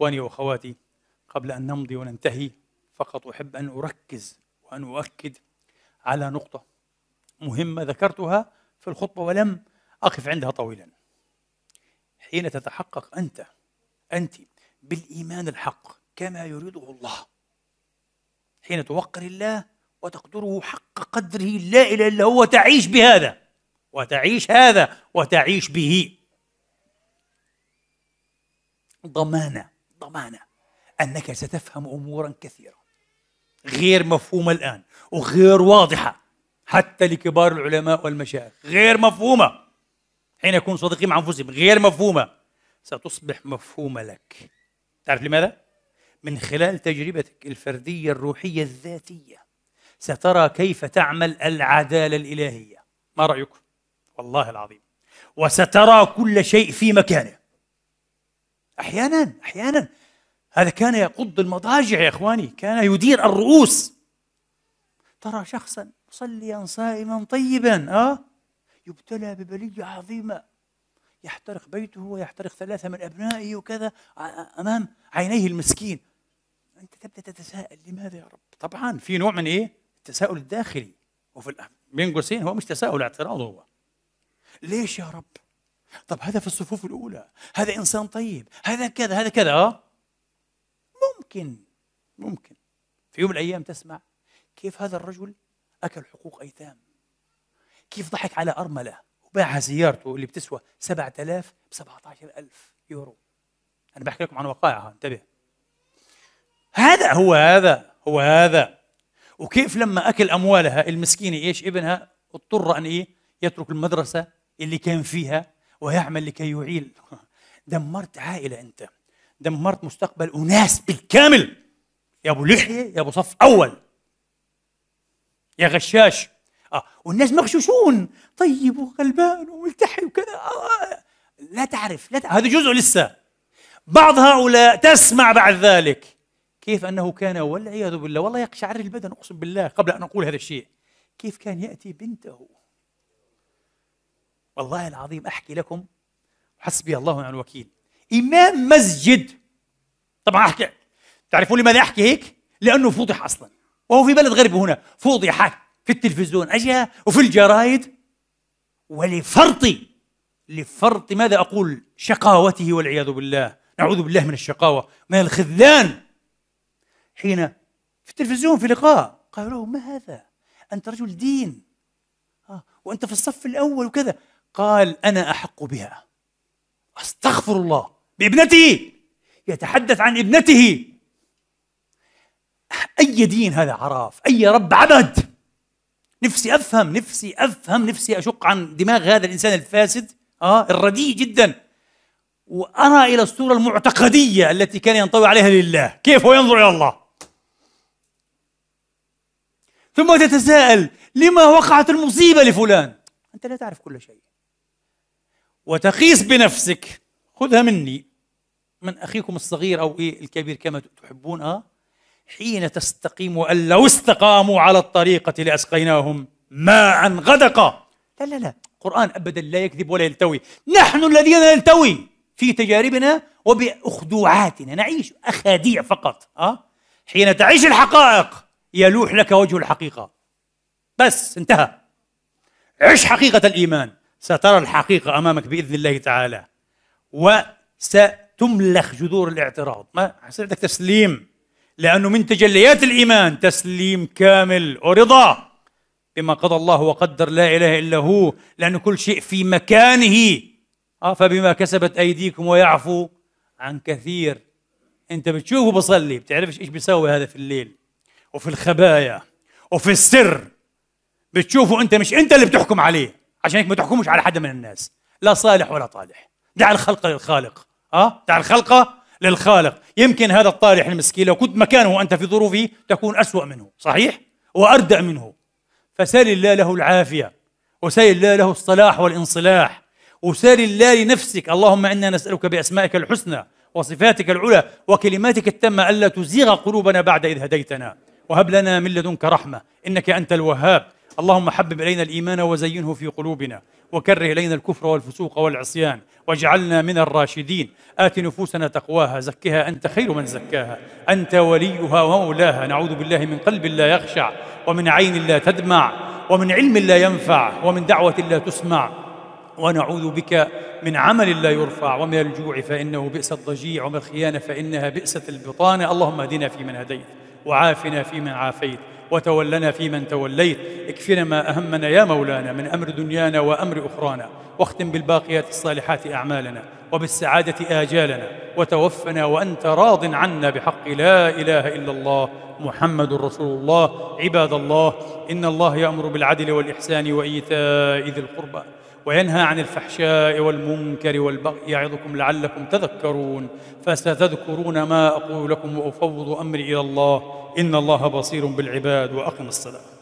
إخواني وأخواتي قبل أن نمضي وننتهي فقط أحب أن أركز وأن أؤكد على نقطة مهمة ذكرتها في الخطبة ولم أقف عندها طويلا حين تتحقق أنت أنت بالإيمان الحق كما يريده الله حين توقر الله وتقدره حق قدره لا إله إلا هو تعيش بهذا وتعيش هذا وتعيش به ضمانة ضمانة أنك ستفهم أمورا كثيرة غير مفهومة الآن وغير واضحة حتى لكبار العلماء والمشايخ غير مفهومة حين يكون صادقين مع أنفسهم غير مفهومة ستصبح مفهومة لك تعرف لماذا؟ من خلال تجربتك الفردية الروحية الذاتية سترى كيف تعمل العدالة الإلهية ما رأيك؟ والله العظيم وسترى كل شيء في مكانه أحيانا أحيانا هذا كان يقض المضاجع يا إخواني كان يدير الرؤوس ترى شخصا مصليا صائما طيبا آه يبتلى ببلية عظيمة يحترق بيته ويحترق ثلاثة من أبنائه وكذا أمام عينيه المسكين أنت تبدأ تتساءل لماذا يا رب طبعا في نوع من إيه التساؤل الداخلي وفي بين قوسين هو مش تساؤل اعتراض هو ليش يا رب طب هذا في الصفوف الأولى هذا إنسان طيب هذا كذا هذا كذا آه ممكن ممكن في يوم من الأيام تسمع كيف هذا الرجل أكل حقوق أيتام كيف ضحك على أرملة وباعها سيارته اللي بتسوى 7000 ب 17000 يورو أنا بحكي لكم عن وقائع انتبه هذا هو هذا هو هذا وكيف لما أكل أموالها المسكينة إيش ابنها اضطر أن إيه يترك المدرسة اللي كان فيها ويعمل لكي يعيل دمرت عائلة أنت دمرت مستقبل أناس بالكامل يا أبو لحية يا أبو صف أول يا غشاش آه والناس مغشوشون طيب وغلبان وملتحي وكذا آه،, آه. لا تعرف لا تعرف. هذا جزء لسه بعض هؤلاء تسمع بعد ذلك كيف أنه كان والعياذ بالله والله يقشعر البدن أقسم بالله قبل أن أقول هذا الشيء كيف كان يأتي بنته والله العظيم أحكي لكم حسبي الله ونعم الوكيل إمام مسجد طبعا أحكي تعرفون لماذا أحكي هيك؟ لأنه فضح أصلا وهو في بلد غربي هنا فضح في التلفزيون أجا وفي الجرايد ولفرط لفرط ماذا أقول شقاوته والعياذ بالله نعوذ بالله من الشقاوة من الخذلان حين في التلفزيون في لقاء قالوا له ما هذا أنت رجل دين آه وأنت في الصف الأول وكذا قال أنا أحق بها أستغفر الله بابنته يتحدث عن ابنته أي دين هذا عراف أي رب عبد نفسي أفهم نفسي أفهم نفسي أشق عن دماغ هذا الإنسان الفاسد آه الرديء جدا وأرى إلى الصورة المعتقدية التي كان ينطوي عليها لله كيف هو ينظر إلى الله ثم تتساءل لما وقعت المصيبة لفلان أنت لا تعرف كل شيء وتقيس بنفسك خذها مني من أخيكم الصغير أو إيه الكبير كما تحبون آه، حين تستقيم أن لو استقاموا على الطريقة لأسقيناهم ماء غدقا لا لا لا القرآن أبدا لا يكذب ولا يلتوي نحن الذين نلتوي في تجاربنا وبأخدوعاتنا نعيش أخاديع فقط أه؟ حين تعيش الحقائق يلوح لك وجه الحقيقة بس انتهى عش حقيقة الإيمان سترى الحقيقة أمامك بإذن الله تعالى وس تملخ جذور الاعتراض ما حصل عندك تسليم لأنه من تجليات الإيمان تسليم كامل ورضا بما قضى الله وقدر لا إله إلا هو لأن كل شيء في مكانه آه فبما كسبت أيديكم ويعفو عن كثير أنت بتشوفه بصلي بتعرفش إيش بيسوي هذا في الليل وفي الخبايا وفي السر بتشوفه أنت مش أنت اللي بتحكم عليه عشان هيك ما تحكمش على حدا من الناس لا صالح ولا طالح دع الخلق للخالق اه بتاع الخلقه للخالق يمكن هذا الطارح المسكين لو كنت مكانه أنت في ظروفه تكون أسوأ منه صحيح؟ وأردأ منه فسل الله له العافية وسل الله له الصلاح والانصلاح وسل الله لنفسك اللهم إنا نسألك بأسمائك الحسنى وصفاتك العلى وكلماتك التامة ألا تزيغ قلوبنا بعد إذ هديتنا وهب لنا من لدنك رحمة إنك أنت الوهاب اللهم حبب إلينا الإيمان وزينه في قلوبنا وكره إلينا الكفر والفسوق والعصيان واجعلنا من الراشدين آت نفوسنا تقواها زكها أنت خير من زكاها أنت وليها ومولاها نعوذ بالله من قلب لا يخشع ومن عين لا تدمع ومن علم لا ينفع ومن دعوة لا تسمع ونعوذ بك من عمل لا يرفع ومن الجوع فإنه بئس الضجيع ومن الخيانة فإنها بئست البطانة اللهم اهدنا فيمن هديت وعافنا فيمن عافيت وتولنا فيمن توليت اكفنا ما أهمنا يا مولانا من أمر دنيانا وأمر أخرانا واختم بالباقيات الصالحات أعمالنا وبالسعادة آجالنا وتوفنا وأنت راض عنا بحق لا إله إلا الله محمد رسول الله عباد الله إن الله يأمر بالعدل والإحسان وإيتاء ذي القربى وينهى عن الفحشاء والمنكر والبغي يعظكم لعلكم تذكرون فستذكرون ما أقول لكم وأفوض أمري إلى الله إن الله بصير بالعباد وأقم الصلاة